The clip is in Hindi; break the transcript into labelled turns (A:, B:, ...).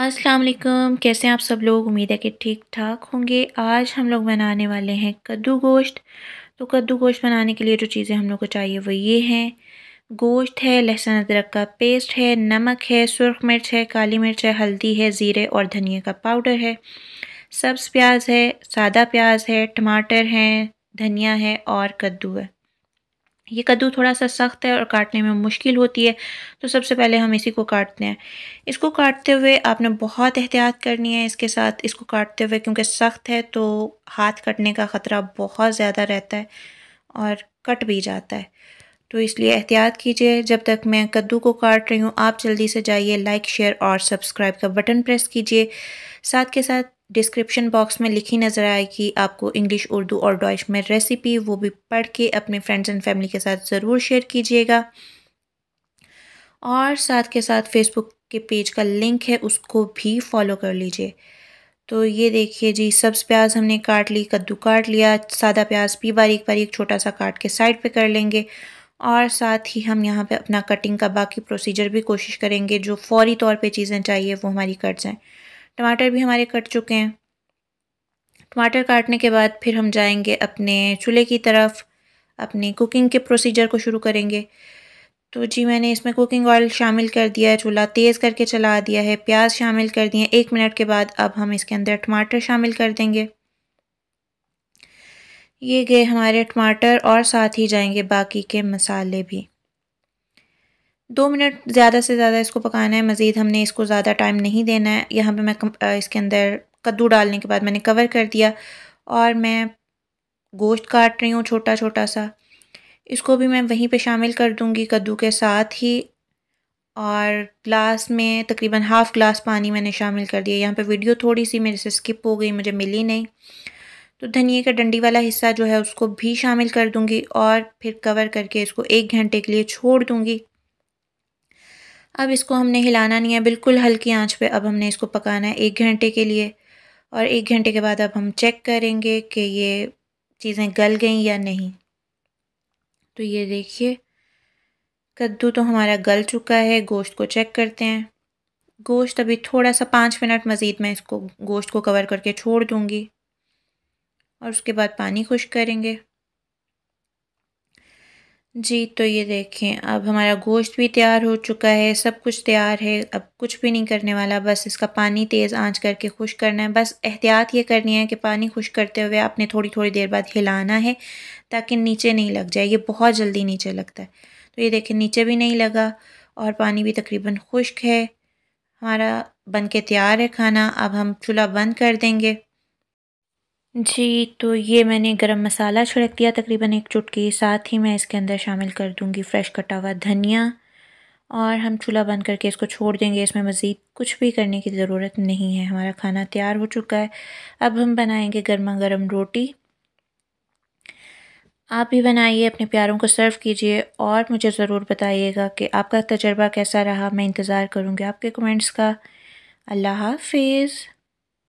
A: अस्सलाम वालेकुम कैसे हैं आप सब लोग उम्मीद है कि ठीक ठाक होंगे आज हम लोग बनाने वाले हैं कद्दू गोश्त तो कद्दू गोश्त बनाने के लिए जो चीज़ें हम लोग को चाहिए वो ये हैं गोश्त है लहसुन अदरक का पेस्ट है नमक है सुरख मिर्च है काली मिर्च है हल्दी है ज़ीरे और धनिया का पाउडर है सब्ज़ प्याज है सादा प्याज है टमाटर हैं धनिया है और कद्दू है ये कद्दू थोड़ा सा सख्त है और काटने में मुश्किल होती है तो सबसे पहले हम इसी को काटते हैं इसको काटते हुए आपने बहुत एहतियात करनी है इसके साथ इसको काटते हुए क्योंकि सख्त है तो हाथ कटने का ख़तरा बहुत ज़्यादा रहता है और कट भी जाता है तो इसलिए एहतियात कीजिए जब तक मैं कद्दू को काट रही हूँ आप जल्दी से जाइए लाइक शेयर और सब्सक्राइब का बटन प्रेस कीजिए साथ के साथ डिस्क्रिप्शन बॉक्स में लिखी नज़र आएगी आपको इंग्लिश उर्दू और डॉइश में रेसिपी वो भी पढ़ के अपने फ्रेंड्स एंड फैमिली के साथ ज़रूर शेयर कीजिएगा और साथ के साथ फेसबुक के पेज का लिंक है उसको भी फॉलो कर लीजिए तो ये देखिए जी सब्ज़ प्याज हमने काट ली कद्दू काट लिया सादा प्याज भी बारीक बारीक छोटा सा काट के साइड पे कर लेंगे और साथ ही हम यहाँ पे अपना कटिंग का बाकी प्रोसीजर भी कोशिश करेंगे जो फौरी तौर पे चीज़ें चाहिए वो हमारी कट जाएँ टमाटर भी हमारे कट चुके हैं टमाटर काटने के बाद फिर हम जाएंगे अपने चूल्हे की तरफ अपने कुकिंग के प्रोसीजर को शुरू करेंगे तो जी मैंने इसमें कुकिंग ऑयल शामिल कर दिया है चूल्हा तेज़ करके चला दिया है प्याज शामिल कर दिए एक मिनट के बाद अब हम इसके अंदर टमाटर शामिल कर देंगे ये गए हमारे टमाटर और साथ ही जाएंगे बाकी के मसाले भी दो मिनट ज़्यादा से ज़्यादा इसको पकाना है मज़ीद हमने इसको ज़्यादा टाइम नहीं देना है यहाँ पे मैं इसके अंदर कद्दू डालने के बाद मैंने कवर कर दिया और मैं गोश्त काट रही हूँ छोटा छोटा सा इसको भी मैं वहीं पे शामिल कर दूँगी कद्दू के साथ ही और ग्लास में तकरीबन हाफ़ ग्लास पानी मैंने शामिल कर दिया यहाँ पर वीडियो थोड़ी सी मेरे से स्किप हो गई मुझे मिली नहीं तो धनिए का डंडी वाला हिस्सा जो है उसको भी शामिल कर दूँगी और फिर कवर करके इसको एक घंटे के लिए छोड़ दूँगी अब इसको हमने हिलाना नहीं है बिल्कुल हल्की आंच पे अब हमने इसको पकाना है एक घंटे के लिए और एक घंटे के बाद अब हम चेक करेंगे कि ये चीज़ें गल गई या नहीं तो ये देखिए कद्दू तो हमारा गल चुका है गोश्त को चेक करते हैं गोश्त अभी थोड़ा सा पाँच मिनट मज़ीद मैं इसको गोश्त को कवर करके छोड़ दूँगी और उसके बाद पानी खुश करेंगे जी तो ये देखें अब हमारा गोश्त भी तैयार हो चुका है सब कुछ तैयार है अब कुछ भी नहीं करने वाला बस इसका पानी तेज़ आंच करके खुश करना है बस एहतियात ये करनी है कि पानी खुश करते हुए आपने थोड़ी थोड़ी देर बाद हिलाना है ताकि नीचे नहीं लग जाए ये बहुत जल्दी नीचे लगता है तो ये देखें नीचे भी नहीं लगा और पानी भी तकरीबन खुश्क है हमारा बन के तैयार है खाना अब हम चूल्हा बंद कर देंगे जी, तो ये मैंने गरम मसाला छिड़क दिया तकरीबन एक चुटकी, साथ ही मैं इसके अंदर शामिल कर दूँगी फ़्रेश कटा हुआ धनिया और हम चूल्हा बंद करके इसको छोड़ देंगे, इसमें मज़ीद कुछ भी करने की ज़रूरत नहीं है। हमारा खाना तैयार हो चुका है, अब हम बनाएँगे गर्मा-गर्म रोटी। आप भी बनाइए, अपने प्यारों को सर्व कीजिए और मुझे ज़रूर बताइएगा कि आपका तजर्बा कैसा रहा, मैं इंतज़ार करूँगी आपके कमेंट्स का। अल्लाह हाफ़िज़।